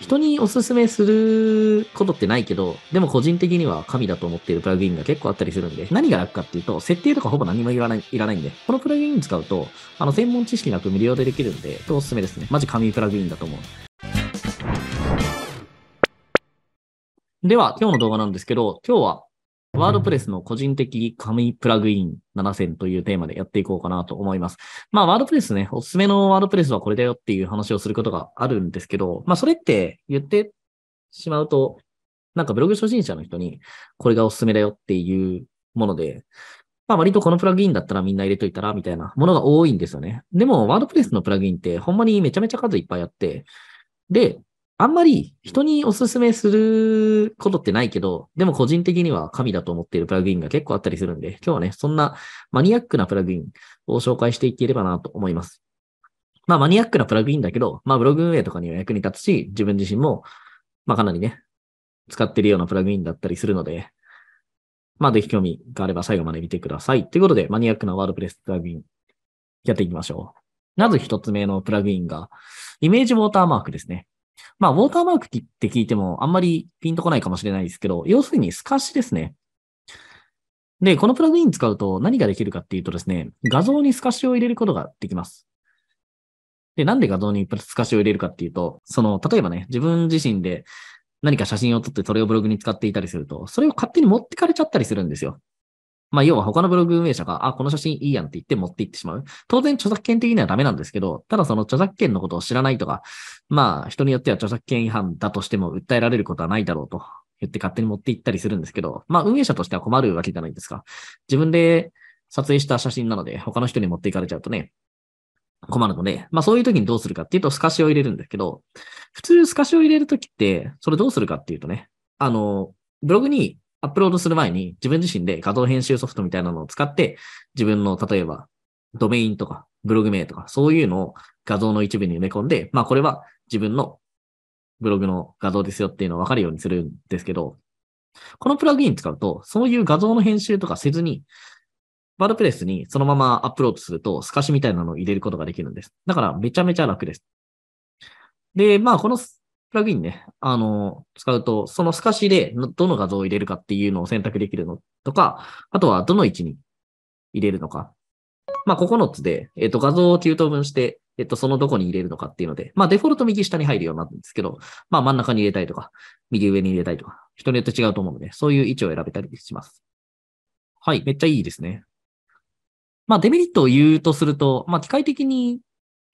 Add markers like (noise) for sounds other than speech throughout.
人におすすめすることってないけど、でも個人的には神だと思っているプラグインが結構あったりするんで、何が楽かっていうと、設定とかほぼ何もいらない、いらないんで、このプラグイン使うと、あの、専門知識なく無料でできるんで、おすすめですね。マジ神プラグインだと思う。では、今日の動画なんですけど、今日はワードプレスの個人的紙プラグイン7 0 0 0というテーマでやっていこうかなと思います。まあ、ワードプレスね、おすすめのワードプレスはこれだよっていう話をすることがあるんですけど、まあ、それって言ってしまうと、なんかブログ初心者の人にこれがおすすめだよっていうもので、まあ割とこのプラグインだったらみんな入れといたらみたいなものが多いんですよね。でもワードプレスのプラグインってほんまにめちゃめちゃ数いっぱいあって、で、あんまり人におすすめすることってないけど、でも個人的には神だと思っているプラグインが結構あったりするんで、今日はね、そんなマニアックなプラグインを紹介していければなと思います。まあマニアックなプラグインだけど、まあブログ運営とかには役に立つし、自分自身も、まあかなりね、使ってるようなプラグインだったりするので、まあぜひ興味があれば最後まで見てください。ということで、マニアックなワードプレスプラグインやっていきましょう。まず一つ目のプラグインが、イメージウォーターマークですね。まあ、ウォーターマークって聞いてもあんまりピンとこないかもしれないですけど、要するに透かしですね。で、このプラグイン使うと何ができるかっていうとですね、画像に透かしを入れることができます。で、なんで画像に透かしを入れるかっていうと、その、例えばね、自分自身で何か写真を撮ってそれをブログに使っていたりすると、それを勝手に持ってかれちゃったりするんですよ。まあ、要は他のブログ運営者が、あ、この写真いいやんって言って持って行ってしまう。当然著作権的にはダメなんですけど、ただその著作権のことを知らないとか、まあ、人によっては著作権違反だとしても訴えられることはないだろうと言って勝手に持って行ったりするんですけど、まあ、運営者としては困るわけじゃないですか。自分で撮影した写真なので、他の人に持っていかれちゃうとね、困るので、まあそういう時にどうするかっていうと、透かしを入れるんですけど、普通透かしを入れるときって、それどうするかっていうとね、あの、ブログにアップロードする前に自分自身で画像編集ソフトみたいなのを使って、自分の例えばドメインとかブログ名とかそういうのを画像の一部に埋め込んで、まあこれは自分のブログの画像ですよっていうのをわかるようにするんですけど、このプラグイン使うと、そういう画像の編集とかせずに、ワードプレスにそのままアップロードすると、透かしみたいなのを入れることができるんです。だからめちゃめちゃ楽です。で、まあこのプラグインね、あの、使うと、その透かしでどの画像を入れるかっていうのを選択できるのとか、あとはどの位置に入れるのか。まあ、9つで、えっ、と、画像を9等分して、えっ、と、そのどこに入れるのかっていうので、まあ、デフォルト右下に入るようになるんですけど、まあ、真ん中に入れたいとか、右上に入れたいとか、人によって違うと思うので、そういう位置を選べたりします。はい、めっちゃいいですね。まあ、デメリットを言うとすると、まあ、機械的に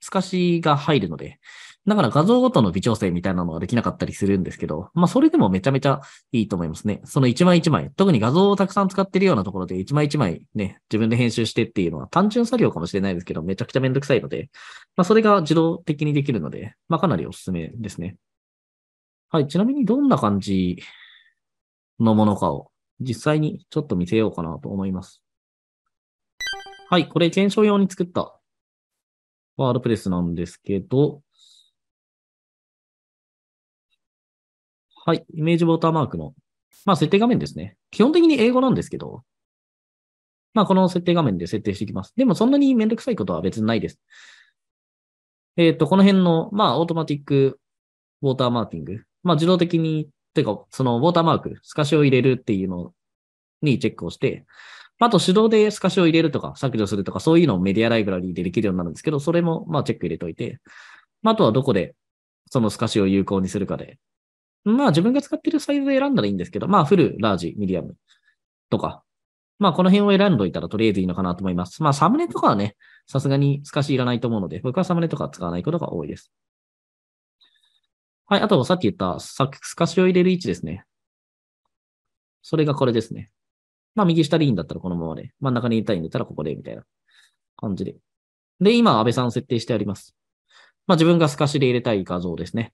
透かしが入るので、だから画像ごとの微調整みたいなのはできなかったりするんですけど、まあそれでもめちゃめちゃいいと思いますね。その一枚一枚、特に画像をたくさん使ってるようなところで一枚一枚ね、自分で編集してっていうのは単純作業かもしれないですけど、めちゃくちゃめんどくさいので、まあそれが自動的にできるので、まあかなりおすすめですね。はい、ちなみにどんな感じのものかを実際にちょっと見せようかなと思います。はい、これ検証用に作ったワードプレスなんですけど、はい。イメージウォーターマークの、まあ、設定画面ですね。基本的に英語なんですけど、まあ、この設定画面で設定していきます。でも、そんなにめんどくさいことは別にないです。えっ、ー、と、この辺の、まあ、オートマティックウォーターマーキング。まあ、自動的に、てか、そのウォーターマーク、透かしを入れるっていうのにチェックをして、あと手動で透かしを入れるとか削除するとか、そういうのをメディアライブラリーでできるようになるんですけど、それもまあチェック入れといて、あとはどこでその透かしを有効にするかで、まあ自分が使ってるサイズ選んだらいいんですけど、まあフル、ラージ、ミディアムとか、まあこの辺を選んどいたらとりあえずいいのかなと思います。まあサムネとかはね、さすがに透かしいらないと思うので、僕はサムネとか使わないことが多いです。はい、あとさっき言った透かしを入れる位置ですね。それがこれですね。まあ右下でいいんだったらこのままで、真ん中に入れたいんだったらここで、みたいな感じで。で、今、安倍さん設定してあります。まあ自分が透かしで入れたい画像ですね。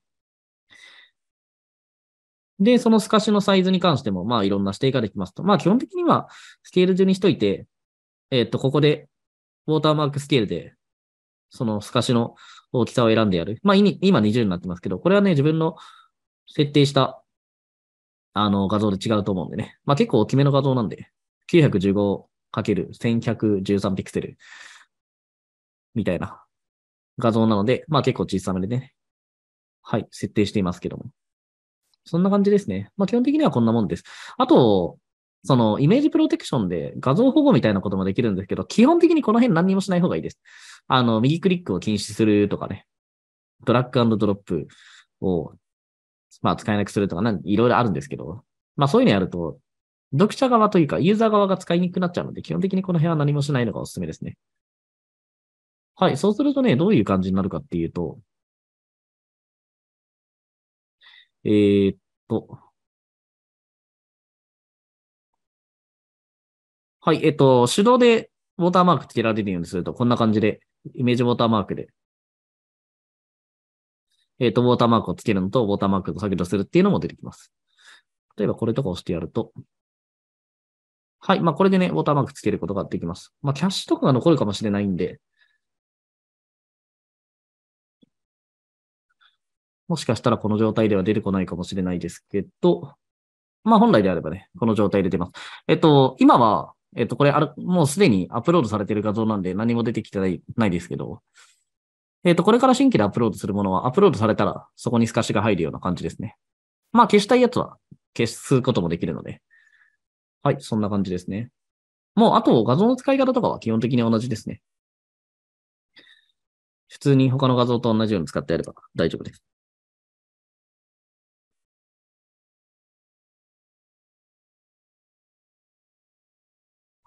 で、その透かしのサイズに関しても、まあいろんな指定ができますと。まあ基本的にはスケール順にしといて、えー、っと、ここでウォーターマークスケールで、その透かしの大きさを選んでやる。まあ今20になってますけど、これはね、自分の設定した、あの画像で違うと思うんでね。まあ結構大きめの画像なんで、915×1113 ピクセルみたいな画像なので、まあ結構小さめでね、はい、設定していますけども。そんな感じですね。まあ、基本的にはこんなもんです。あと、その、イメージプロテクションで画像保護みたいなこともできるんですけど、基本的にこの辺何もしない方がいいです。あの、右クリックを禁止するとかね、ドラッグドロップを、まあ、使えなくするとか、いろいろあるんですけど、まあ、そういうのやると、読者側というか、ユーザー側が使いにくくなっちゃうので、基本的にこの辺は何もしないのがおすすめですね。はい、そうするとね、どういう感じになるかっていうと、えー、っと。はい、えっと、手動でウォーターマークつけられるようにすると、こんな感じで、イメージウォーターマークで、えっと、ウォーターマークをつけるのと、ウォーターマークを削除するっていうのも出てきます。例えば、これとか押してやると、はい。まあ、これでね、ウォーターマークつけることができます。まあ、キャッシュとかが残るかもしれないんで、もしかしたらこの状態では出てこないかもしれないですけど、まあ本来であればね、この状態で出ます。えっと、今は、えっと、これある、もうすでにアップロードされている画像なんで何も出てきてないないですけど、えっと、これから新規でアップロードするものは、アップロードされたらそこに透かしが入るような感じですね。まあ消したいやつは消すこともできるので。はい、そんな感じですね。もう、あと画像の使い方とかは基本的に同じですね。普通に他の画像と同じように使ってやれば大丈夫です。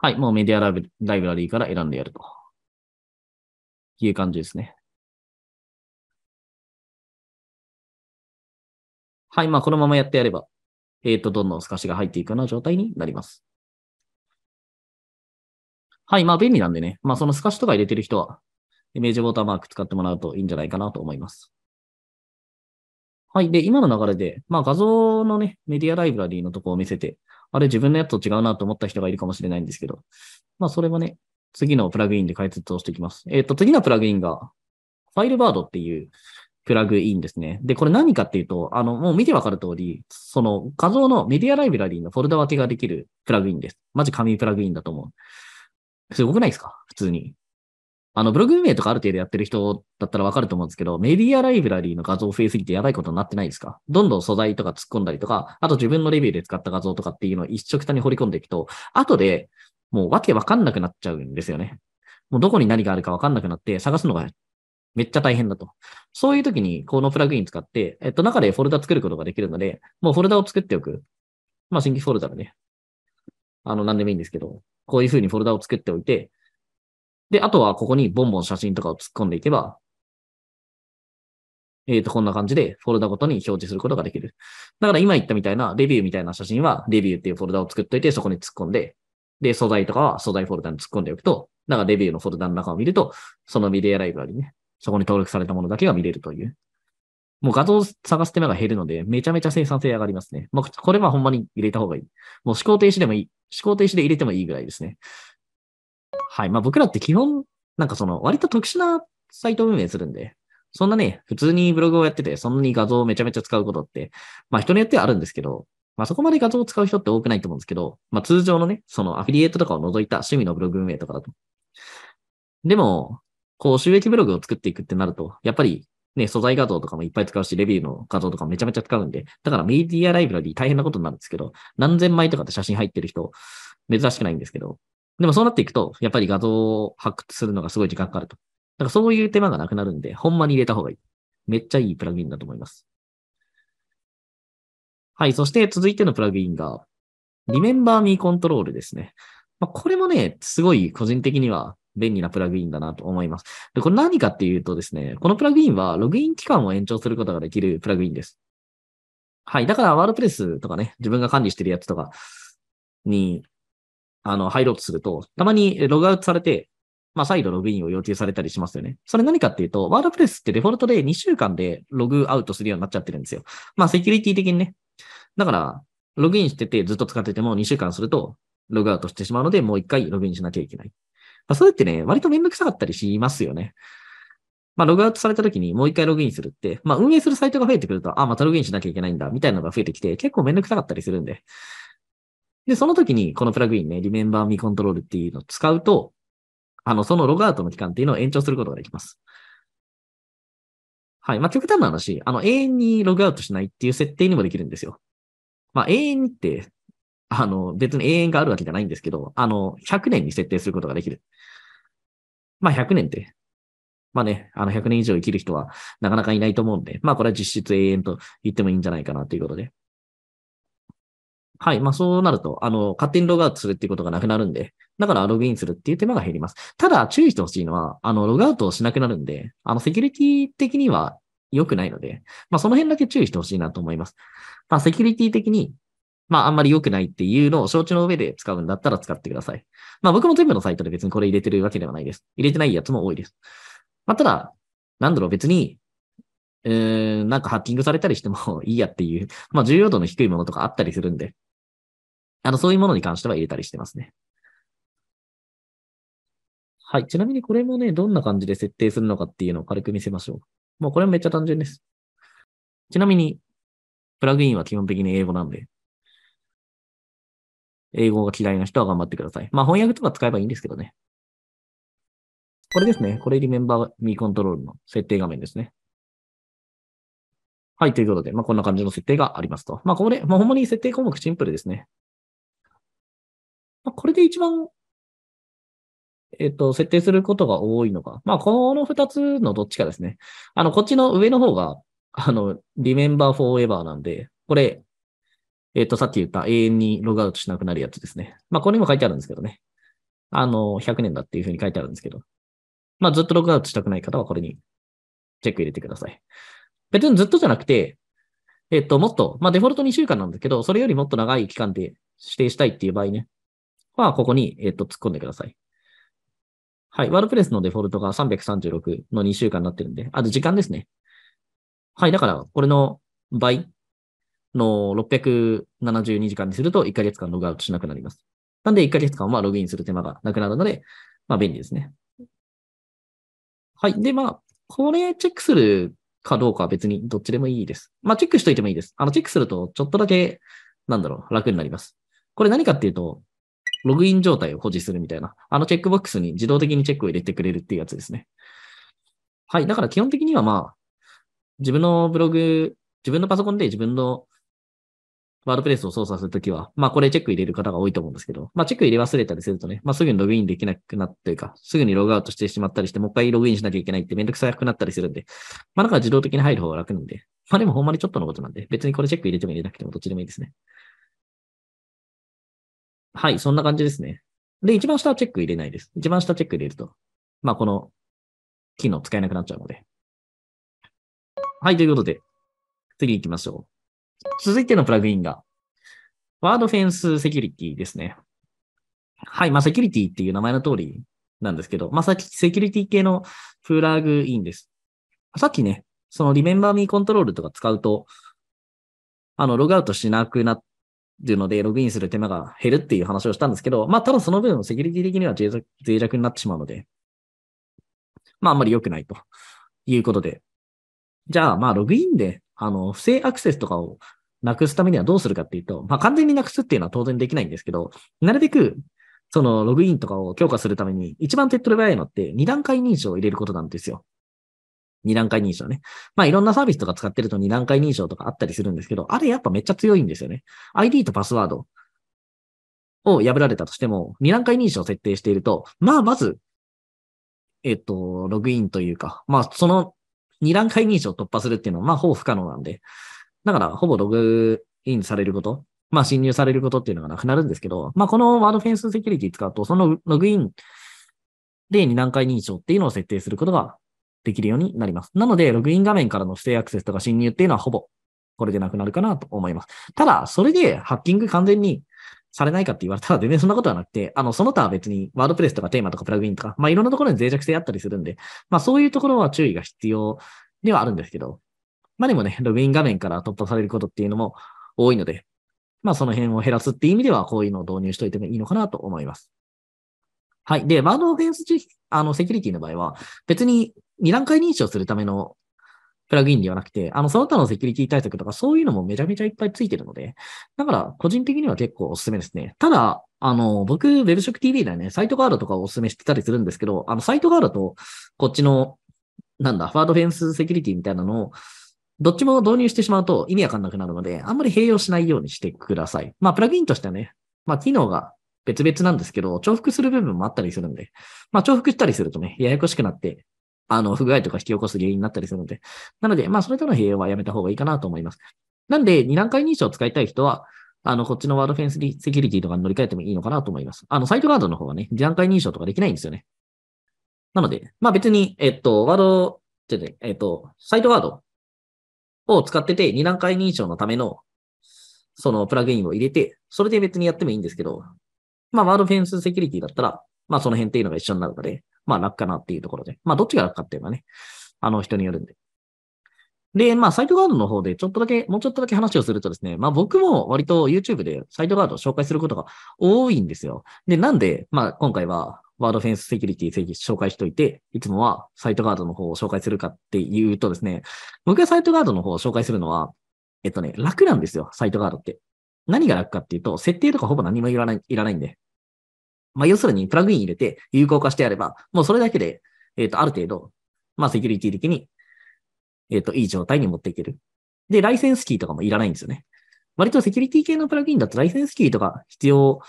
はい、もうメディアライブライブラリーから選んでやるという感じですね。はい、まあこのままやってやれば、えっ、ー、と、どんどん透かしが入っていくような状態になります。はい、まあ便利なんでね、まあその透かしとか入れてる人は、イメージウォーターマーク使ってもらうといいんじゃないかなと思います。はい。で、今の流れで、まあ画像のね、メディアライブラリーのとこを見せて、あれ自分のやつと違うなと思った人がいるかもしれないんですけど、まあそれはね、次のプラグインで解説をしていきます。えっ、ー、と、次のプラグインが、ファイルバードっていうプラグインですね。で、これ何かっていうと、あの、もう見てわかる通り、その画像のメディアライブラリーのフォルダ分けができるプラグインです。マジ紙プラグインだと思う。すごくないですか普通に。あの、ブログ運営とかある程度やってる人だったらわかると思うんですけど、メディアライブラリーの画像増えすぎてやばいことになってないですかどんどん素材とか突っ込んだりとか、あと自分のレビューで使った画像とかっていうのを一直たに掘り込んでいくと、後でもうわけわかんなくなっちゃうんですよね。もうどこに何があるかわかんなくなって探すのがめっちゃ大変だと。そういう時にこのプラグイン使って、えっと中でフォルダ作ることができるので、もうフォルダを作っておく。まあ新規フォルダのね。あの、なんでもいいんですけど、こういう風にフォルダを作っておいて、で、あとはここにボンボン写真とかを突っ込んでいけば、えっ、ー、と、こんな感じでフォルダごとに表示することができる。だから今言ったみたいなレビューみたいな写真はレビューっていうフォルダを作っといてそこに突っ込んで、で、素材とかは素材フォルダに突っ込んでおくと、だからレビューのフォルダの中を見ると、そのメディアライブラリね、そこに登録されたものだけが見れるという。もう画像を探す手間が減るので、めちゃめちゃ生産性上がりますね。まあ、これはほんまに入れた方がいい。もう思考停止でもいい。思考停止で入れてもいいぐらいですね。はい。まあ僕らって基本、なんかその割と特殊なサイト運営するんで、そんなね、普通にブログをやってて、そんなに画像をめちゃめちゃ使うことって、まあ人によってはあるんですけど、まあそこまで画像を使う人って多くないと思うんですけど、まあ通常のね、そのアフィリエイトとかを除いた趣味のブログ運営とかだと。でも、こう収益ブログを作っていくってなると、やっぱりね、素材画像とかもいっぱい使うし、レビューの画像とかめちゃめちゃ使うんで、だからメディアライブラリー大変なことになるんですけど、何千枚とかって写真入ってる人、珍しくないんですけど、でもそうなっていくと、やっぱり画像を発掘するのがすごい時間かかると。だからそういう手間がなくなるんで、ほんまに入れた方がいい。めっちゃいいプラグインだと思います。はい。そして続いてのプラグインが、Remember Me Control ですね。まあ、これもね、すごい個人的には便利なプラグインだなと思います。で、これ何かっていうとですね、このプラグインはログイン期間を延長することができるプラグインです。はい。だからワードプレスとかね、自分が管理してるやつとかにあの、入ろうとすると、たまにログアウトされて、まあ、再度ログインを要求されたりしますよね。それ何かっていうと、ワードプレスってデフォルトで2週間でログアウトするようになっちゃってるんですよ。まあ、セキュリティ的にね。だから、ログインしててずっと使ってても2週間すると、ログアウトしてしまうので、もう1回ログインしなきゃいけない。まあ、それってね、割とめんどくさかったりしますよね。まあ、ログアウトされた時にもう1回ログインするって、まあ、運営するサイトが増えてくると、あ、またログインしなきゃいけないんだ、みたいなのが増えてきて、結構めんどくさかったりするんで。で、その時にこのプラグインね、Remember Me Control っていうのを使うと、あの、そのログアウトの期間っていうのを延長することができます。はい。まあ、極端な話、あの、永遠にログアウトしないっていう設定にもできるんですよ。まあ、永遠にって、あの、別に永遠があるわけじゃないんですけど、あの、100年に設定することができる。まあ、100年って、まあね、あの、100年以上生きる人はなかなかいないと思うんで、まあ、これは実質永遠と言ってもいいんじゃないかなということで。はい。まあ、そうなると、あの、勝手にログアウトするっていうことがなくなるんで、だからログインするっていう手間が減ります。ただ、注意してほしいのは、あの、ログアウトをしなくなるんで、あの、セキュリティ的には良くないので、まあ、その辺だけ注意してほしいなと思います。まあ、セキュリティ的に、まあ、あんまり良くないっていうのを承知の上で使うんだったら使ってください。まあ、僕も全部のサイトで別にこれ入れてるわけではないです。入れてないやつも多いです。まあ、ただ、なんだろう、別に、えー、なんかハッキングされたりしても (laughs) いいやっていう、まあ、重要度の低いものとかあったりするんで、あの、そういうものに関しては入れたりしてますね。はい。ちなみにこれもね、どんな感じで設定するのかっていうのを軽く見せましょう。もうこれめっちゃ単純です。ちなみに、プラグインは基本的に英語なんで、英語が嫌いな人は頑張ってください。まあ翻訳とか使えばいいんですけどね。これですね。これリメンバーミーコントロールの設定画面ですね。はい。ということで、まあこんな感じの設定がありますと。まあこで、まあほんまに設定項目シンプルですね。まあ、これで一番、えっ、と、設定することが多いのか。まあ、この二つのどっちかですね。あの、こっちの上の方が、あの、remember forever なんで、これ、えっ、と、さっき言った永遠にログアウトしなくなるやつですね。まあ、これにも書いてあるんですけどね。あの、100年だっていうふうに書いてあるんですけど。まあ、ずっとログアウトしたくない方はこれにチェック入れてください。別にずっとじゃなくて、えっと、もっと、まあ、デフォルト2週間なんだけど、それよりもっと長い期間で指定したいっていう場合ね。は、ここに、えっと、突っ込んでください。はい。ワードプレスのデフォルトが336の2週間になってるんで、あと時間ですね。はい。だから、これの倍の672時間にすると、1ヶ月間ログアウトしなくなります。なんで、1ヶ月間はログインする手間がなくなるので、まあ、便利ですね。はい。で、まあ、これチェックするかどうかは別にどっちでもいいです。まあ、チェックしといてもいいです。あの、チェックすると、ちょっとだけ、なんだろう、楽になります。これ何かっていうと、ログイン状態を保持するみたいな、あのチェックボックスに自動的にチェックを入れてくれるっていうやつですね。はい。だから基本的にはまあ、自分のブログ、自分のパソコンで自分のワードプレスを操作するときは、まあこれチェック入れる方が多いと思うんですけど、まあチェック入れ忘れたりするとね、まあすぐにログインできなくなってるいうか、すぐにログアウトしてしまったりして、もう一回ログインしなきゃいけないってめんどくさくなったりするんで、まあだから自動的に入る方が楽なんで、まあでもほんまにちょっとのことなんで、別にこれチェック入れても入れなくてもどっちでもいいですね。はい、そんな感じですね。で、一番下はチェック入れないです。一番下チェック入れると、まあ、この機能使えなくなっちゃうので。はい、ということで、次行きましょう。続いてのプラグインが、ワードフェンスセキュリティですね。はい、まあ、セキュリティっていう名前の通りなんですけど、まあ、さっきセキュリティ系のプラグインです。さっきね、そのリメンバーミーコントロールとか使うと、あの、ログアウトしなくなっるので、ログインする手間が減るっていう話をしたんですけど、まあ、ただその分、セキュリティ的には脆弱脆弱になってしまうので、まあ、あんまり良くないということで。じゃあ、まあ、ログインで、あの、不正アクセスとかをなくすためにはどうするかっていうと、まあ、完全になくすっていうのは当然できないんですけど、なるべく、その、ログインとかを強化するために、一番手っ取り早いのって、二段階認証を入れることなんですよ。二段階認証ね。まあいろんなサービスとか使ってると二段階認証とかあったりするんですけど、あれやっぱめっちゃ強いんですよね。ID とパスワードを破られたとしても、二段階認証を設定していると、まあまず、えっと、ログインというか、まあその二段階認証を突破するっていうのはまあほぼ不可能なんで、だからほぼログインされること、まあ侵入されることっていうのがなくなるんですけど、まあこのワードフェンスセキュリティ使うと、そのログインで二段階認証っていうのを設定することができるようになります。なので、ログイン画面からの不正アクセスとか侵入っていうのはほぼこれでなくなるかなと思います。ただ、それでハッキング完全にされないかって言われたら全然 (laughs) そんなことはなくて、あの、その他は別にワードプレスとかテーマとかプラグインとか、まあいろんなところに脆弱性あったりするんで、まあそういうところは注意が必要ではあるんですけど、まあでもね、ログイン画面から突破されることっていうのも多いので、まあその辺を減らすっていう意味ではこういうのを導入しておいてもいいのかなと思います。はい。で、ワードオフェンスあのセキュリティの場合は、別に二段階認証するためのプラグインではなくて、あの、その他のセキュリティ対策とかそういうのもめちゃめちゃいっぱいついてるので、だから個人的には結構おすすめですね。ただ、あの、僕、w e b s o c k t v ではね、サイトガードとかをおすすめしてたりするんですけど、あの、サイトガードとこっちの、なんだ、ファードフェンスセキュリティみたいなのを、どっちも導入してしまうと意味わかんなくなるので、あんまり併用しないようにしてください。まあ、プラグインとしてはね、まあ、機能が別々なんですけど、重複する部分もあったりするんで、まあ、重複したりするとね、ややこしくなって、あの、不具合とか引き起こす原因になったりするので。なので、まあ、それとの併用はやめた方がいいかなと思います。なんで、二段階認証を使いたい人は、あの、こっちのワードフェンスセキュリティとかに乗り換えてもいいのかなと思います。あの、サイトガードの方はね、二段階認証とかできないんですよね。なので、まあ別に、えっと、ワード、ちょっと、えっと、サイトガードを使ってて、二段階認証のための、そのプラグインを入れて、それで別にやってもいいんですけど、まあワードフェンスセキュリティだったら、まあその辺っていうのが一緒になるので、まあ楽かなっていうところで。まあどっちが楽かっていうのはね、あの人によるんで。で、まあ、サイトガードの方でちょっとだけ、もうちょっとだけ話をするとですね、まあ僕も割と YouTube でサイトガードを紹介することが多いんですよ。で、なんで、まあ今回はワードフェンスセキュリティ紹介しといて、いつもはサイトガードの方を紹介するかっていうとですね、僕がサイトガードの方を紹介するのは、えっとね、楽なんですよ、サイトガードって。何が楽かっていうと、設定とかほぼ何もいらない、いらないんで。まあ、要するにプラグイン入れて有効化してやれば、もうそれだけで、えっ、ー、と、ある程度、まあ、セキュリティ的に、えっ、ー、と、いい状態に持っていける。で、ライセンスキーとかもいらないんですよね。割とセキュリティ系のプラグインだとライセンスキーとか必要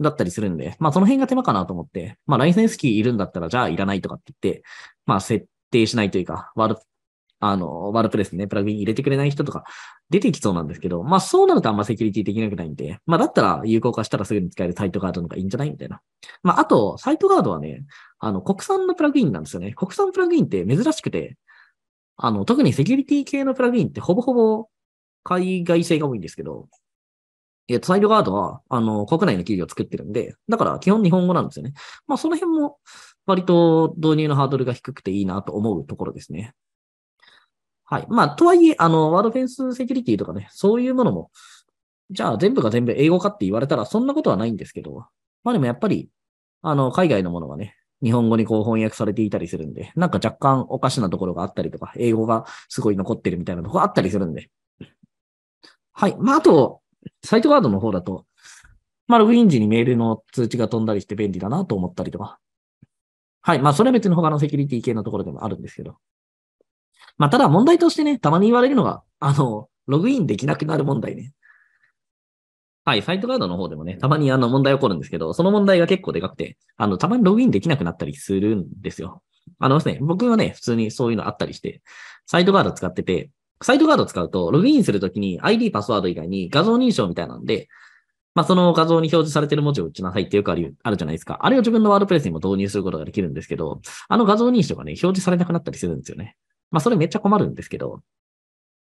だったりするんで、まあ、その辺が手間かなと思って、まあ、ライセンスキーいるんだったら、じゃあいらないとかって言って、まあ、設定しないというか、ワールドあの、ワードプレスにね、プラグイン入れてくれない人とか出てきそうなんですけど、まあそうなるとあんまセキュリティできなくないんで、まあだったら有効化したらすぐに使えるサイトガードの方がいいんじゃないみたいな。まああと、サイトガードはね、あの、国産のプラグインなんですよね。国産プラグインって珍しくて、あの、特にセキュリティ系のプラグインってほぼほぼ海外製が多いんですけど、えっと、サイドガードは、あの、国内の企業を作ってるんで、だから基本日本語なんですよね。まあ、その辺も、割と導入のハードルが低くていいなと思うところですね。はい。まあ、とはいえ、あの、ワードフェンスセキュリティとかね、そういうものも、じゃあ全部が全部英語かって言われたらそんなことはないんですけど、まあでもやっぱり、あの、海外のものがね、日本語にこう翻訳されていたりするんで、なんか若干おかしなところがあったりとか、英語がすごい残ってるみたいなとこあったりするんで。はい。まあ、あと、サイトガードの方だと、まあ、ログイン時にメールの通知が飛んだりして便利だなと思ったりとか。はい。まあ、それは別に他のセキュリティ系のところでもあるんですけど。まあ、ただ問題としてね、たまに言われるのが、あの、ログインできなくなる問題ね。はい、サイトガードの方でもね、たまにあの問題起こるんですけど、その問題が結構でかくて、あの、たまにログインできなくなったりするんですよ。あのですね、僕はね、普通にそういうのあったりして、サイトガード使ってて、サイトガード使うと、ログインするときに ID、パスワード以外に画像認証みたいなんで、まあ、その画像に表示されてる文字を打ちなさいってよくあるあるじゃないですか。あれを自分のワードプレスにも導入することができるんですけど、あの画像認証がね、表示されなくなったりするんですよね。まあそれめっちゃ困るんですけど、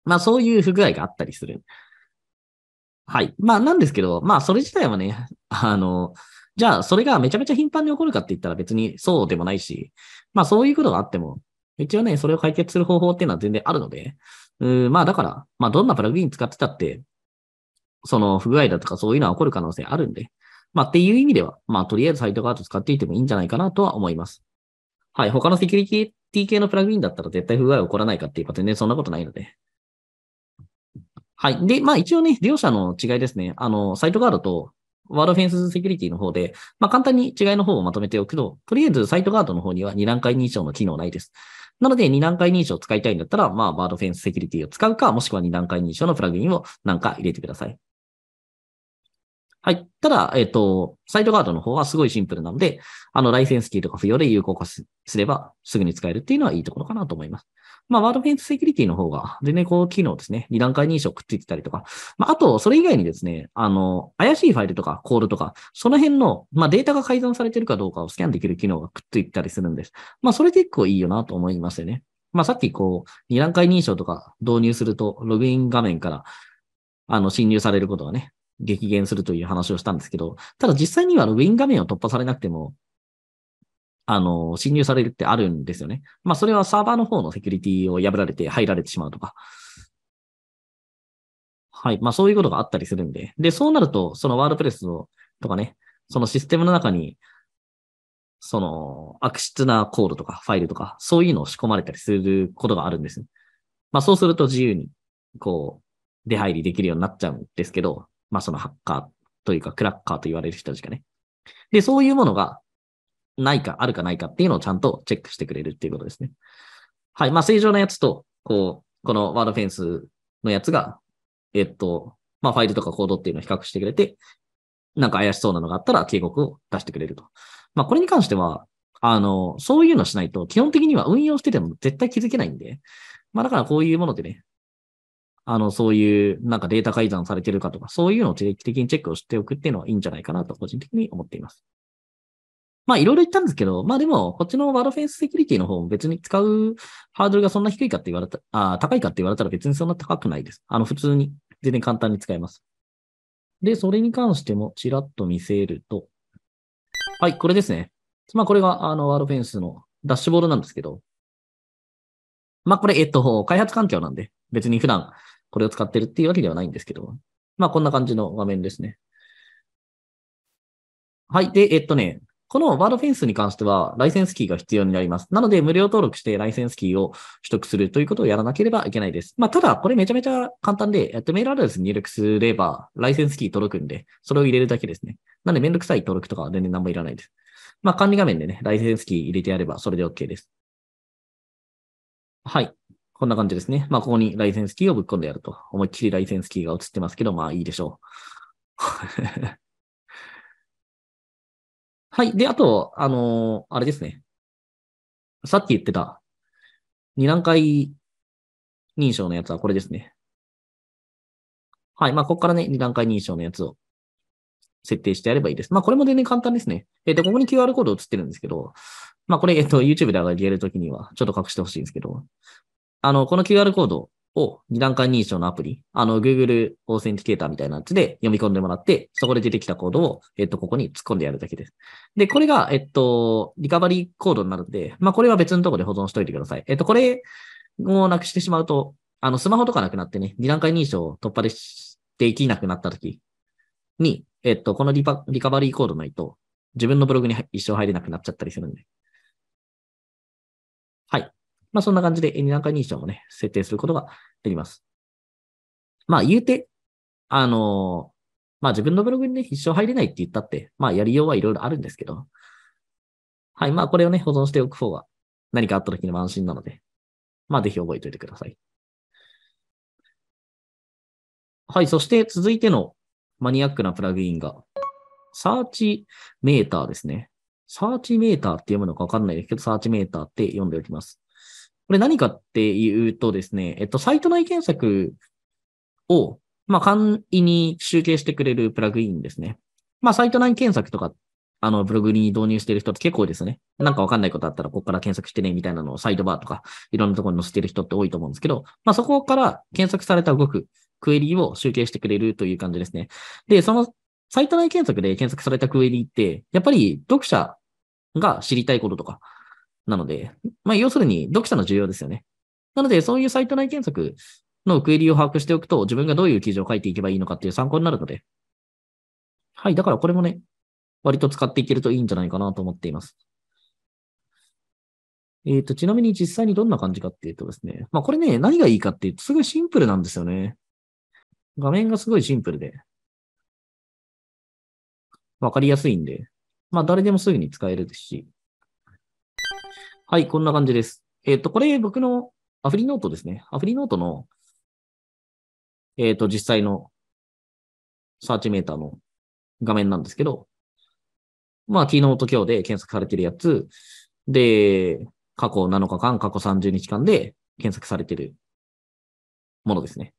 まあそういう不具合があったりする。はい。まあなんですけど、まあそれ自体はね、(laughs) あの、じゃあそれがめちゃめちゃ頻繁に起こるかって言ったら別にそうでもないし、まあそういうことがあっても、一応ね、それを解決する方法っていうのは全然あるので、うん、まあだから、まあどんなプラグイン使ってたって、その不具合だとかそういうのは起こる可能性あるんで、まあっていう意味では、まあとりあえずサイトガード使っていてもいいんじゃないかなとは思います。はい。他のセキュリティ T 系のプラグインだったら絶対不具合起こらないかっていうか、全然そんなことないので。はい。で、まあ一応ね、利用者の違いですね。あの、サイトガードとワードフェンスセキュリティの方で、まあ簡単に違いの方をまとめておくと、とりあえずサイトガードの方には2段階認証の機能ないです。なので、2段階認証を使いたいんだったら、まあ、ワードフェンスセキュリティを使うか、もしくは2段階認証のプラグインをなんか入れてください。はい。ただ、えっ、ー、と、サイドガードの方はすごいシンプルなので、あの、ライセンスキーとか不要で有効化すれば、すぐに使えるっていうのはいいところかなと思います。まあ、ワードフェンスセキュリティの方が、全然こう、機能ですね、二段階認証くっついてたりとか、まあ、あと、それ以外にですね、あの、怪しいファイルとか、コールとか、その辺の、まあ、データが改ざんされてるかどうかをスキャンできる機能がくっついてたりするんです。まあ、それ結構いいよなと思いますよね。まあ、さっきこう、二段階認証とか導入すると、ログイン画面から、あの、侵入されることがね、激減するという話をしたんですけど、ただ実際にはあのウィン画面を突破されなくても、あの、侵入されるってあるんですよね。まあ、それはサーバーの方のセキュリティを破られて入られてしまうとか。はい。まあ、そういうことがあったりするんで。で、そうなると、そのワードプレスを、とかね、そのシステムの中に、その悪質なコードとかファイルとか、そういうのを仕込まれたりすることがあるんです。まあ、そうすると自由に、こう、出入りできるようになっちゃうんですけど、まあそのハッカーというかクラッカーと言われる人たちがね。で、そういうものがないか、あるかないかっていうのをちゃんとチェックしてくれるっていうことですね。はい。まあ正常なやつと、こう、このワードフェンスのやつが、えっと、まあファイルとかコードっていうのを比較してくれて、なんか怪しそうなのがあったら警告を出してくれると。まあこれに関しては、あの、そういうのしないと基本的には運用してても絶対気づけないんで、まあだからこういうものでね、あの、そういうなんかデータ改ざんされてるかとか、そういうのを定期的にチェックをしておくっていうのはいいんじゃないかなと個人的に思っています。まあいろいろ言ったんですけど、まあでも、こっちのワードフェンスセキュリティの方も別に使うハードルがそんな低いかって言われた、あ高いかって言われたら別にそんな高くないです。あの、普通に、全然簡単に使えます。で、それに関してもちらっと見せると、はい、これですね。まあこれが、あの、ワードフェンスのダッシュボードなんですけど、まあこれ、えっと、開発環境なんで、別に普段これを使ってるっていうわけではないんですけど、まあこんな感じの画面ですね。はい。で、えっとね、このワードフェンスに関しては、ライセンスキーが必要になります。なので、無料登録してライセンスキーを取得するということをやらなければいけないです。まあ、ただ、これめちゃめちゃ簡単で、えっと、メールアドレス入力すれば、ライセンスキー届くんで、それを入れるだけですね。なんで、めんどくさい登録とかは全然何もいらないです。まあ、管理画面でね、ライセンスキー入れてやれば、それで OK です。はい。こんな感じですね。まあ、ここにライセンスキーをぶっ込んでやると。思いっきりライセンスキーが映ってますけど、まあいいでしょう。(laughs) はい。で、あと、あのー、あれですね。さっき言ってた、二段階認証のやつはこれですね。はい。まあ、ここからね、二段階認証のやつを設定してやればいいです。まあ、これも全然簡単ですね。えっ、ー、と、ここに QR コード映ってるんですけど、まあ、これ、えっ、ー、と、YouTube で上げるときには、ちょっと隠してほしいんですけど、あの、この QR コードを二段階認証のアプリ、あの、Google オーセンティケーターみたいなやつで読み込んでもらって、そこで出てきたコードを、えっと、ここに突っ込んでやるだけです。で、これが、えっと、リカバリーコードになるんで、まあ、これは別のところで保存しといてください。えっと、これをなくしてしまうと、あの、スマホとかなくなってね、二段階認証を突破でできなくなった時に、えっと、このリパリカバリーコードないと、自分のブログに一生入れなくなっちゃったりするんで。はい。まあ、そんな感じでニ段階認証もね、設定することができます。まあ、言うて、あのー、まあ、自分のブログにね、一生入れないって言ったって、まあ、やりようはいろいろあるんですけど、はい、まあ、これをね、保存しておく方が、何かあった時にも安心なので、まあ、ぜひ覚えておいてください。はい、そして続いてのマニアックなプラグインが、サーチメーターですね。サーチメーターって読むのかわかんないですけど、サーチメーターって読んでおきます。これ何かっていうとですね、えっと、サイト内検索を、まあ、簡易に集計してくれるプラグインですね。まあ、サイト内検索とか、あの、ブログに導入してる人って結構ですね。なんかわかんないことあったら、ここから検索してね、みたいなのをサイドバーとか、いろんなところに載せてる人って多いと思うんですけど、まあ、そこから検索された動くクエリを集計してくれるという感じですね。で、そのサイト内検索で検索されたクエリって、やっぱり読者が知りたいこととか、なので、まあ、要するに読者の需要ですよね。なので、そういうサイト内検索のクエリを把握しておくと、自分がどういう記事を書いていけばいいのかっていう参考になるので。はい。だからこれもね、割と使っていけるといいんじゃないかなと思っています。えっ、ー、と、ちなみに実際にどんな感じかっていうとですね、まあこれね、何がいいかっていうと、すごいシンプルなんですよね。画面がすごいシンプルで、わかりやすいんで、まあ誰でもすぐに使えるし、はい、こんな感じです。えっ、ー、と、これ僕のアフリノートですね。アフリノートの、えっ、ー、と、実際のサーチメーターの画面なんですけど、まあ、昨日と今日で検索されてるやつ、で、過去7日間、過去30日間で検索されてるものですね。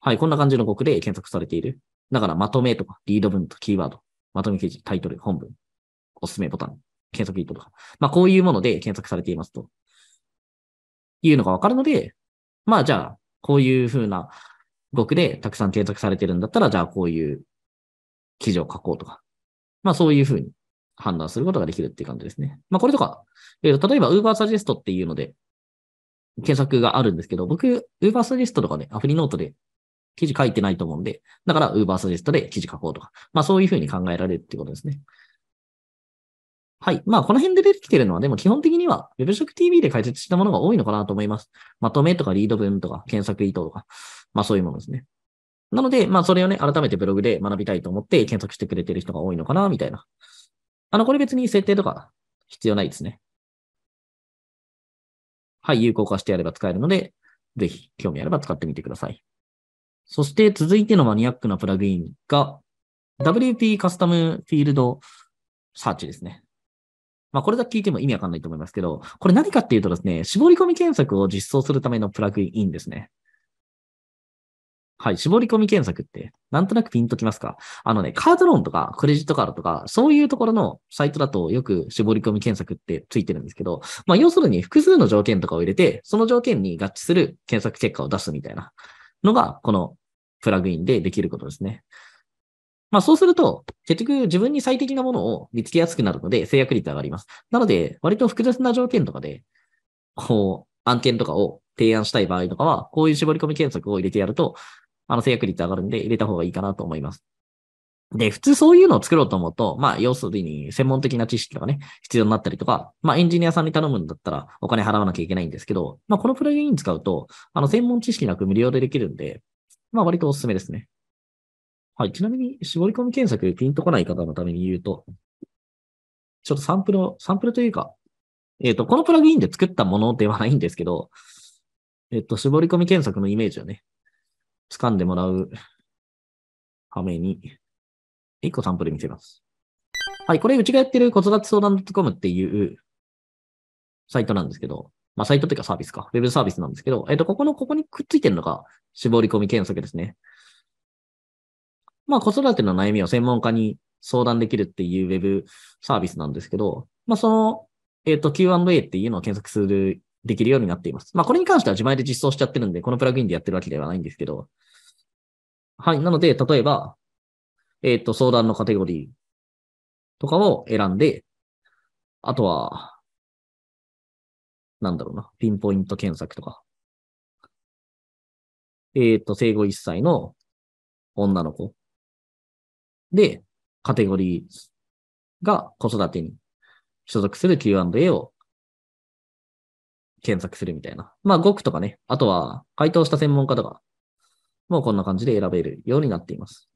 はい、こんな感じの語で検索されている。だから、まとめとか、リード文とキーワード、まとめ記事、タイトル、本文、おすすめボタン、検索ビートとか。まあ、こういうもので検索されていますと。いうのがわかるので、まあ、じゃあ、こういうふうな僕でたくさん検索されてるんだったら、じゃあ、こういう記事を書こうとか。まあ、そういうふうに判断することができるっていう感じですね。まあ、これとか、えー、と例えば Uber Suggest っていうので、検索があるんですけど、僕、Uber Suggest とかね、アフリノートで記事書いてないと思うんで、だから Uber Suggest で記事書こうとか、まあそういうふうに考えられるってことですね。はい。まあ、この辺で出てきてるのは、でも基本的には WebShocktv で解説したものが多いのかなと思います。まとめとかリード文とか検索意図とか、まあそういうものですね。なので、まあそれをね、改めてブログで学びたいと思って検索してくれてる人が多いのかな、みたいな。あの、これ別に設定とか必要ないですね。はい、有効化してやれば使えるので、ぜひ興味あれば使ってみてください。そして続いてのマニアックなプラグインが WP カスタムフィールドサーチですね。まあ、これだけ聞いても意味わかんないと思いますけど、これ何かっていうとですね、絞り込み検索を実装するためのプラグインですね。はい、絞り込み検索って、なんとなくピンときますかあのね、カードローンとか、クレジットカードとか、そういうところのサイトだとよく絞り込み検索ってついてるんですけど、まあ、要するに複数の条件とかを入れて、その条件に合致する検索結果を出すみたいなのが、このプラグインでできることですね。まあそうすると、結局自分に最適なものを見つけやすくなるので制約率上がります。なので、割と複雑な条件とかで、こう、案件とかを提案したい場合とかは、こういう絞り込み検索を入れてやると、あの制約率上がるんで入れた方がいいかなと思います。で、普通そういうのを作ろうと思うと、まあ、要するに専門的な知識とかね、必要になったりとか、まあ、エンジニアさんに頼むんだったらお金払わなきゃいけないんですけど、まあ、このプラグイン使うと、あの、専門知識なく無料でできるんで、まあ、割とおすすめですね。はい、ちなみに、絞り込み検索でピンとこない方のために言うと、ちょっとサンプルを、サンプルというか、えっ、ー、と、このプラグインで作ったものではないんですけど、えっ、ー、と、絞り込み検索のイメージをね、掴んでもらうために、一個サンプル見せます。はい、これ、うちがやってる子育て相談 .com っていうサイトなんですけど、まあ、サイトっていうかサービスか、ウェブサービスなんですけど、えっ、ー、と、ここの、ここにくっついてるのが絞り込み検索ですね。まあ子育ての悩みを専門家に相談できるっていうウェブサービスなんですけど、まあその、えっ、ー、と Q&A っていうのを検索する、できるようになっています。まあこれに関しては自前で実装しちゃってるんで、このプラグインでやってるわけではないんですけど、はい。なので、例えば、えっ、ー、と、相談のカテゴリーとかを選んで、あとは、なんだろうな、ピンポイント検索とか。えっ、ー、と、生後1歳の女の子で、カテゴリーが子育てに所属する Q&A を検索するみたいな。まあ、語句とかね、あとは回答した専門家とか、もうこんな感じで選べるようになっています。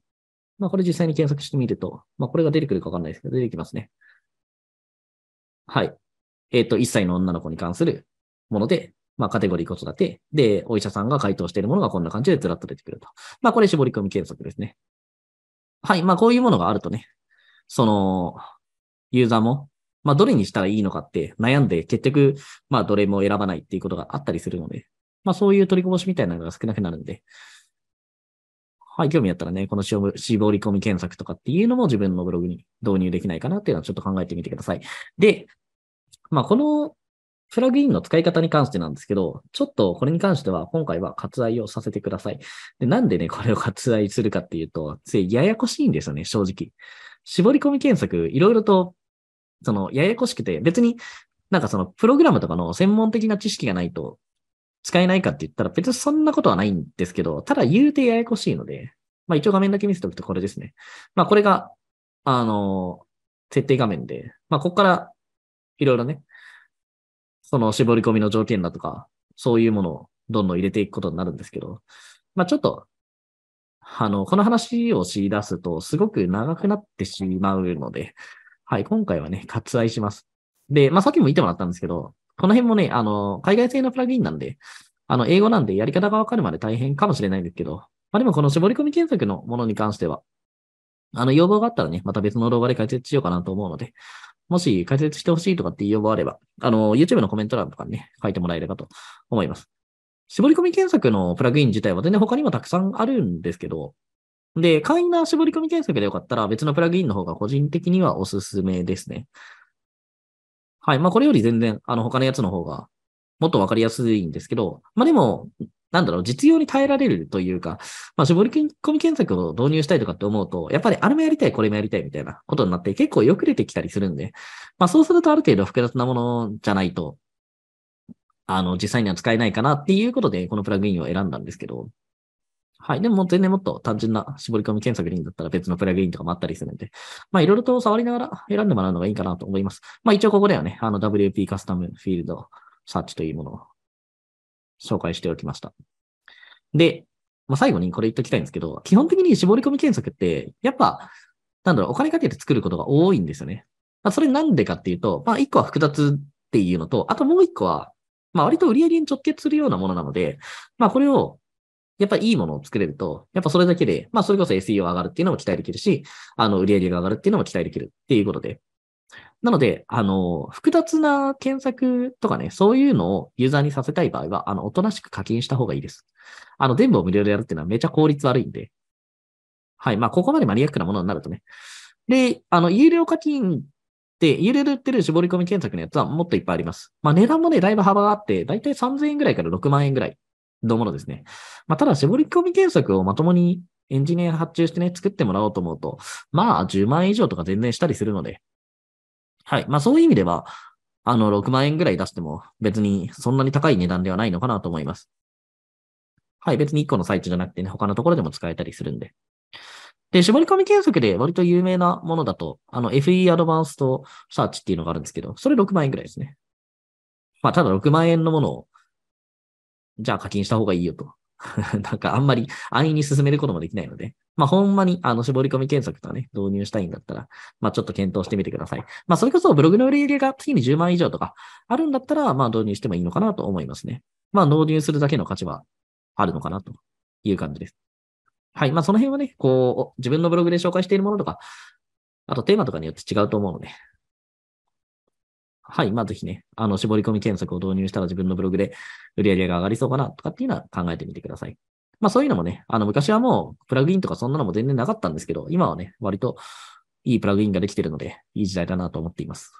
まあ、これ実際に検索してみると、まあ、これが出てくるかわかんないですけど、出てきますね。はい。えっ、ー、と、1歳の女の子に関するもので、まあ、カテゴリー子育て。で、お医者さんが回答しているものがこんな感じでずらっと出てくると。まあ、これ絞り込み検索ですね。はい。まあ、こういうものがあるとね、その、ユーザーも、まあ、どれにしたらいいのかって悩んで、結局、まあ、どれも選ばないっていうことがあったりするので、まあ、そういう取りこぼしみたいなのが少なくなるんで、はい、興味あったらね、この絞り込み検索とかっていうのも自分のブログに導入できないかなっていうのはちょっと考えてみてください。で、まあ、このプラグインの使い方に関してなんですけど、ちょっとこれに関しては今回は割愛をさせてください。でなんでね、これを割愛するかっていうと、ついややこしいんですよね、正直。絞り込み検索、いろいろと、その、ややこしくて、別になんかその、プログラムとかの専門的な知識がないと使えないかって言ったら別にそんなことはないんですけど、ただ言うてややこしいので、まあ一応画面だけ見せておくとこれですね。まあこれが、あの、設定画面で、まあここからいろいろね、その絞り込みの条件だとか、そういうものをどんどん入れていくことになるんですけど、まあちょっと、あの、この話をし出すと、すごく長くなってしまうので、はい、今回はね、割愛します。で、まあさっきも見てもらったんですけど、この辺もね、あの、海外製のプラグインなんで、あの、英語なんでやり方がわかるまで大変かもしれないんですけど、まあでもこの絞り込み検索のものに関しては、あの、要望があったらね、また別の動画で解説しようかなと思うので、もし解説してほしいとかって言いようがあれば、あの、YouTube のコメント欄とかにね、書いてもらえればと思います。絞り込み検索のプラグイン自体は全然他にもたくさんあるんですけど、で、簡易な絞り込み検索でよかったら別のプラグインの方が個人的にはおすすめですね。はい。まあ、これより全然、あの、他のやつの方がもっとわかりやすいんですけど、まあ、でも、なんだろう、実用に耐えられるというか、まあ、絞り込み検索を導入したいとかって思うと、やっぱりあれもやりたい、これもやりたいみたいなことになって結構よく出てきたりするんで、まあ、そうするとある程度複雑なものじゃないと、あの、実際には使えないかなっていうことで、このプラグインを選んだんですけど、はい。でも全然もっと単純な絞り込み検索でいいんだったら別のプラグインとかもあったりするんで、まあいろいろと触りながら選んでもらうのがいいかなと思います。まあ一応ここではね、あの WP カスタムフィールドサーチというものを紹介しておきました。で、まあ、最後にこれ言っときたいんですけど、基本的に絞り込み検索って、やっぱ、なんだろう、お金かけて作ることが多いんですよね。まあ、それなんでかっていうと、まあ、一個は複雑っていうのと、あともう一個は、まあ、割と売り上げに直結するようなものなので、まあ、これを、やっぱいいものを作れると、やっぱそれだけで、まあ、それこそ SEO 上がるっていうのも期待できるし、あの、売り上げが上がるっていうのも期待できるっていうことで、なので、あの、複雑な検索とかね、そういうのをユーザーにさせたい場合は、あの、おとなしく課金した方がいいです。あの、全部を無料でやるっていうのはめちゃ効率悪いんで。はい。まあ、ここまでマニアックなものになるとね。で、あの、有料課金って、有料で売ってる絞り込み検索のやつはもっといっぱいあります。まあ、値段もね、だいぶ幅があって、だいたい3000円ぐらいから6万円ぐらいのものですね。まあ、ただ、絞り込み検索をまともにエンジニア発注してね、作ってもらおうと思うと、まあ、10万円以上とか全然したりするので、はい。まあそういう意味では、あの、6万円ぐらい出しても別にそんなに高い値段ではないのかなと思います。はい。別に1個のサイトじゃなくてね、他のところでも使えたりするんで。で、絞り込み検索で割と有名なものだと、あの FE アドバンスとサーチっていうのがあるんですけど、それ6万円ぐらいですね。まあ、ただ6万円のものを、じゃあ課金した方がいいよと (laughs) なんかあんまり安易に進めることもできないので、まあほんまにあの絞り込み検索とかね、導入したいんだったら、まあちょっと検討してみてください。まあそれこそブログの売り上げが月に10万以上とかあるんだったら、まあ導入してもいいのかなと思いますね。まあ導入するだけの価値はあるのかなという感じです。はい。まあその辺はね、こう、自分のブログで紹介しているものとか、あとテーマとかによって違うと思うので、はい、まあぜひね、あの、絞り込み検索を導入したら自分のブログで売り上げが上がりそうかなとかっていうのは考えてみてください。まあそういうのもね、あの、昔はもうプラグインとかそんなのも全然なかったんですけど、今はね、割といいプラグインができてるので、いい時代だなと思っています。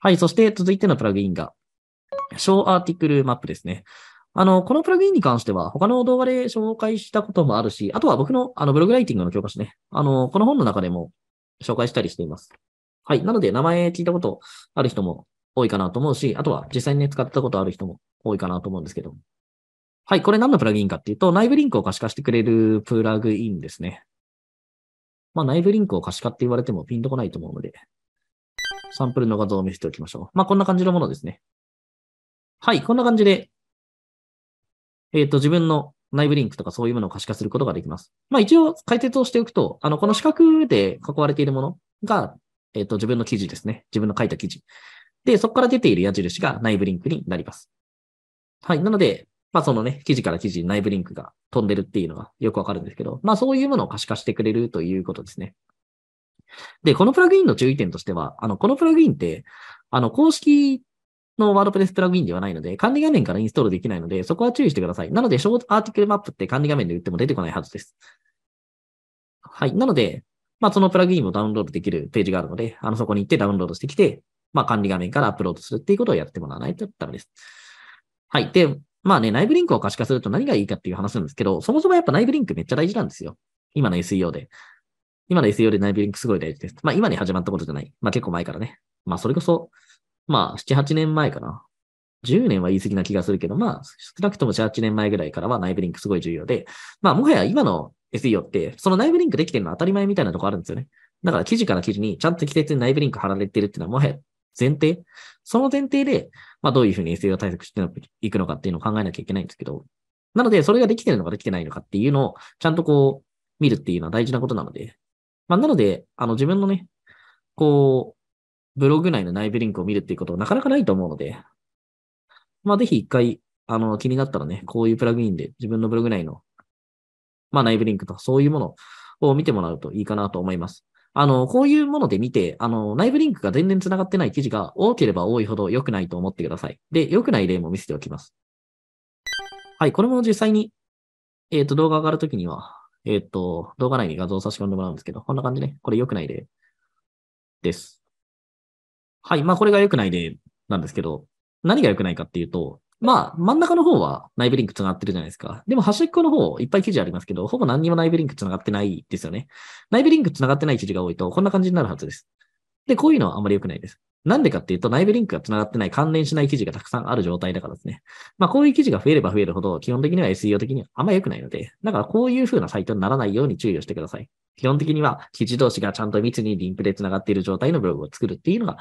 はい、そして続いてのプラグインが、小アーティクルマップですね。あの、このプラグインに関しては、他の動画で紹介したこともあるし、あとは僕のあのブログライティングの教科書ね、あの、この本の中でも紹介したりしています。はい。なので、名前聞いたことある人も多いかなと思うし、あとは実際に、ね、使ったことある人も多いかなと思うんですけど。はい。これ何のプラグインかっていうと、内部リンクを可視化してくれるプラグインですね。まあ、内部リンクを可視化って言われてもピンとこないと思うので、サンプルの画像を見せておきましょう。まあ、こんな感じのものですね。はい。こんな感じで、えっ、ー、と、自分の内部リンクとかそういうものを可視化することができます。まあ一応解説をしておくと、あの、この四角で囲われているものがえっ、ー、と、自分の記事ですね。自分の書いた記事。で、そこから出ている矢印が内部リンクになります。はい。なので、まあそのね、記事から記事に内部リンクが飛んでるっていうのがよくわかるんですけど、まあそういうものを可視化してくれるということですね。で、このプラグインの注意点としては、あの、このプラグインって、あの、公式のワードプレスプラグインではないので、管理画面からインストールできないので、そこは注意してください。なので、ショートアーティクルマップって管理画面で打っても出てこないはずです。はい。なので、まあ、そのプラグインをダウンロードできるページがあるので、あの、そこに行ってダウンロードしてきて、まあ、管理画面からアップロードするっていうことをやってもらわないとダメです。はい。で、まあね、内部リンクを可視化すると何がいいかっていう話なんですけど、そもそもやっぱ内部リンクめっちゃ大事なんですよ。今の SEO で。今の SEO で内部リンクすごい大事です。まあ今に始まったことじゃない。まあ結構前からね。まあそれこそ、まあ7、8年前かな。10年は言い過ぎな気がするけど、まあ少なくとも7、8年前ぐらいからは内部リンクすごい重要で、まあもはや今の SEO って、その内部リンクできてるのは当たり前みたいなとこあるんですよね。だから記事から記事にちゃんと適切に内部リンク貼られてるっていうのはもはや前提。その前提で、まあどういうふうに SEO 対策していくのかっていうのを考えなきゃいけないんですけど。なので、それができてるのかできてないのかっていうのをちゃんとこう見るっていうのは大事なことなので。まあなので、あの自分のね、こう、ブログ内の内部リンクを見るっていうことはなかなかないと思うので、まあぜひ一回、あの、気になったらね、こういうプラグインで自分のブログ内のまあ、内部リンクとかそういうものを見てもらうといいかなと思います。あの、こういうもので見て、あの、内部リンクが全然繋がってない記事が多ければ多いほど良くないと思ってください。で、良くない例も見せておきます。はい、これも実際に、えっ、ー、と、動画上がるときには、えっ、ー、と、動画内に画像を差し込んでもらうんですけど、こんな感じね。これ良くない例です。はい、まあ、これが良くない例なんですけど、何が良くないかっていうと、まあ、真ん中の方は内部リンク繋がってるじゃないですか。でも端っこの方、いっぱい記事ありますけど、ほぼ何にも内部リンク繋がってないですよね。内部リンク繋がってない記事が多いと、こんな感じになるはずです。で、こういうのはあまり良くないです。なんでかっていうと、内部リンクが繋がってない関連しない記事がたくさんある状態だからですね。まあ、こういう記事が増えれば増えるほど、基本的には SEO 的にはあんま良くないので、だからこういう風なサイトにならないように注意をしてください。基本的には、記事同士がちゃんと密にリンクで繋がっている状態のブログを作るっていうのが、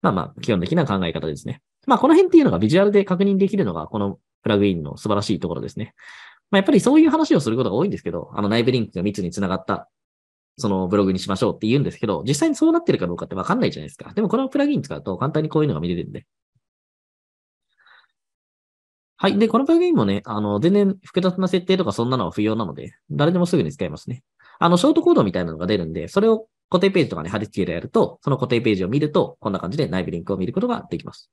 まあまあ、基本的な考え方ですね。まあ、この辺っていうのがビジュアルで確認できるのが、このプラグインの素晴らしいところですね。まあ、やっぱりそういう話をすることが多いんですけど、あの内部リンクが密につながった、そのブログにしましょうって言うんですけど、実際にそうなってるかどうかってわかんないじゃないですか。でもこのプラグイン使うと簡単にこういうのが見れるんで。はい。で、このプラグインもね、あの、全然複雑な設定とかそんなのは不要なので、誰でもすぐに使えますね。あの、ショートコードみたいなのが出るんで、それを固定ページとかに貼り付けてやると、その固定ページを見ると、こんな感じで内部リンクを見ることができます。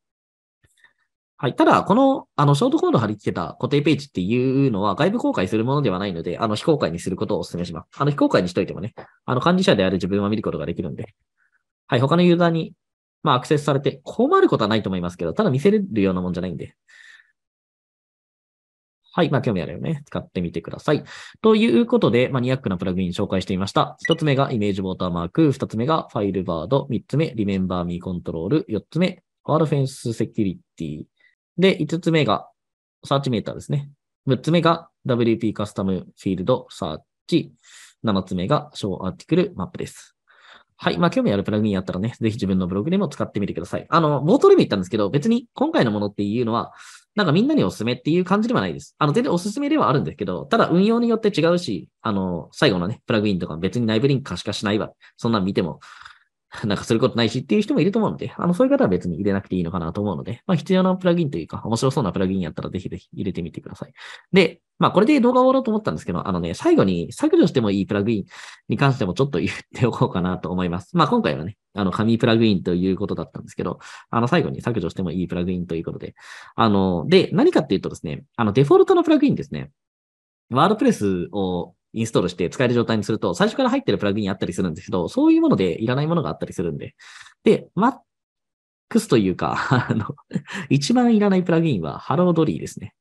はい。ただ、この、あの、ショートコード貼り付けた固定ページっていうのは外部公開するものではないので、あの、非公開にすることをお勧めします。あの、非公開にしといてもね、あの、管理者である自分は見ることができるんで、はい。他のユーザーに、まあ、アクセスされて困ることはないと思いますけど、ただ見せれるようなもんじゃないんで。はい。まあ、興味あるよね。使ってみてください。ということで、マニアックなプラグイン紹介してみました。一つ目がイメージウォーターマーク、二つ目がファイルバード、三つ目、リメンバーミーコントロール、四つ目、ワードフェンスセキュリティ、で、5つ目が、サーチメーターですね。6つ目が WP カスタムフィールドサーチ。7つ目が小アーティクルマップです。はい。まあ、興味あるプラグインやったらね、ぜひ自分のブログでも使ってみてください。あの、冒頭でも言ったんですけど、別に今回のものっていうのは、なんかみんなにおすすめっていう感じではないです。あの、全然おすすめではあるんですけど、ただ運用によって違うし、あの、最後のね、プラグインとか別に内部リンク可視化しないわ。そんなん見ても (laughs) なんかすることないしっていう人もいると思うので、あの、そういう方は別に入れなくていいのかなと思うので、まあ、必要なプラグインというか、面白そうなプラグインやったらぜひぜひ入れてみてください。で、まあ、これで動画終わろうと思ったんですけど、あのね、最後に削除してもいいプラグインに関してもちょっと言っておこうかなと思います。まあ、今回はね、あの、紙プラグインということだったんですけど、あの、最後に削除してもいいプラグインということで、あの、で、何かっていうとですね、あの、デフォルトのプラグインですね。ワードプレスをインストールして使える状態にすると、最初から入ってるプラグインあったりするんですけど、そういうものでいらないものがあったりするんで。で、マックスというか、(laughs) あの、一番いらないプラグインはハロードリーですね。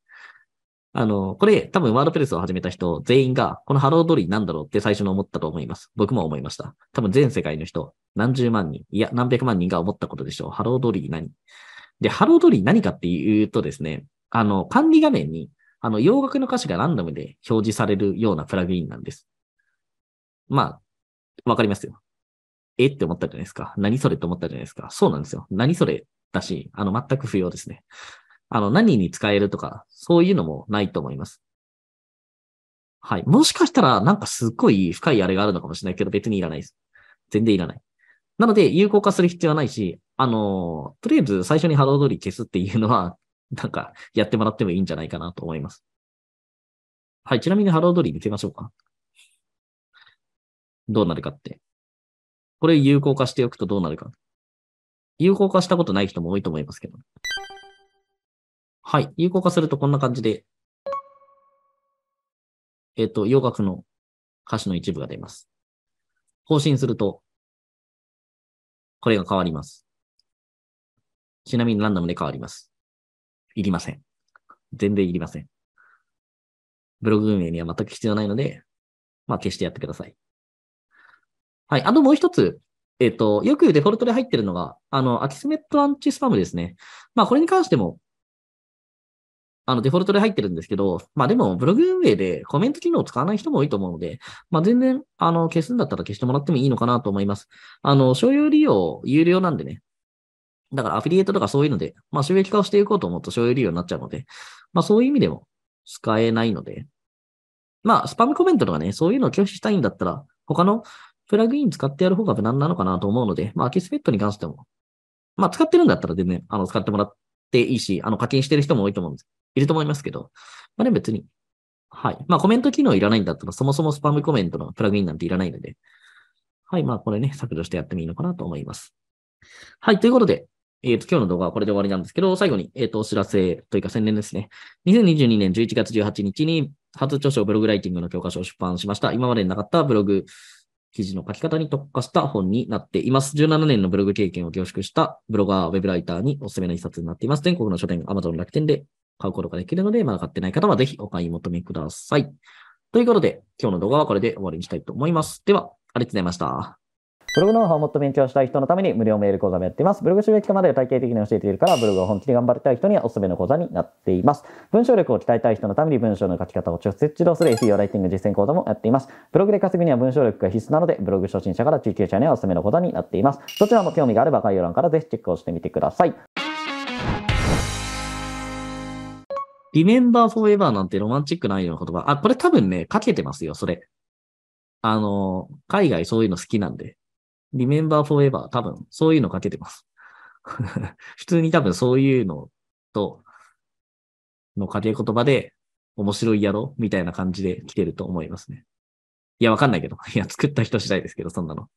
あの、これ多分ワードプレスを始めた人全員が、このハロードリーなんだろうって最初に思ったと思います。僕も思いました。多分全世界の人、何十万人、いや、何百万人が思ったことでしょう。ハロードリー何で、ハロードリー何かっていうとですね、あの、管理画面にあの、洋楽の歌詞がランダムで表示されるようなプラグインなんです。まあ、わかりますよ。えって思ったじゃないですか。何それって思ったじゃないですか。そうなんですよ。何それだし、あの、全く不要ですね。あの、何に使えるとか、そういうのもないと思います。はい。もしかしたら、なんかすっごい深いあれがあるのかもしれないけど、別にいらないです。全然いらない。なので、有効化する必要はないし、あの、とりあえず最初にハロードリ消すっていうのは、なんかやってもらってもいいんじゃないかなと思います。はい、ちなみにハロードリー見てみましょうか。どうなるかって。これ有効化しておくとどうなるか。有効化したことない人も多いと思いますけど。はい、有効化するとこんな感じで、えっ、ー、と、洋楽の歌詞の一部が出ます。更新すると、これが変わります。ちなみにランダムで変わります。いりません。全然いりません。ブログ運営には全く必要ないので、まあ、消してやってください。はい。あともう一つ。えっ、ー、と、よくデフォルトで入ってるのが、あの、アキスメットアンチスパムですね。まあ、これに関しても、あの、デフォルトで入ってるんですけど、まあでも、ブログ運営でコメント機能を使わない人も多いと思うので、まあ全然、あの、消すんだったら消してもらってもいいのかなと思います。あの、商用利用有料なんでね、だからアフィリエイトとかそういうので、まあ収益化をしていこうと思うと所有利用になっちゃうので、まあそういう意味でも使えないので、まあスパムコメントとかね、そういうのを拒否したいんだったら、他のプラグイン使ってやる方が無難なのかなと思うので、まあアキスペットに関しても、まあ使ってるんだったら全然、あの、使ってもらっていいし、あの、課金してる人も多いと思うんです。いると思いますけど、まあね、別に、はい。まあコメント機能いらないんだったら、そもそもスパムコメントのプラグインなんていらないので、はい。まあこれね、削除してやってもいいのかなと思います。はい。ということで、えっ、ー、と、今日の動画はこれで終わりなんですけど、最後に、えっ、ー、と、お知らせというか宣伝ですね。2022年11月18日に、初著書ブログライティングの教科書を出版しました。今までになかったブログ記事の書き方に特化した本になっています。17年のブログ経験を凝縮したブロガー、ウェブライターにおすすめの一冊になっています。全国の書店、Amazon 楽天で買うことができるので、まだ買ってない方はぜひお買い求めください。ということで、今日の動画はこれで終わりにしたいと思います。では、ありがとうございました。ブログノウハウをもっと勉強したい人のために無料メール講座もやっています。ブログ収益化まで体系的に教えているから、ブログを本気で頑張りたい人にはおすすめの講座になっています。文章力を鍛えたい人のために文章の書き方を直接指導する SEO ライティング実践講座もやっています。ブログで稼ぐには文章力が必須なので、ブログ初心者から中級者にはおすすめの講座になっています。どちらも興味があれば概要欄からぜひチェックをしてみてください。リメンバーフォーエバーなんてロマンチックないような言葉。あ、これ多分ね、かけてますよ、それ。あの、海外そういうの好きなんで。remember forever 多分そういうのかけてます。(laughs) 普通に多分そういうのと、の掛け言葉で面白いやろみたいな感じで来てると思いますね。いや、わかんないけど。いや、作った人次第ですけど、そんなの。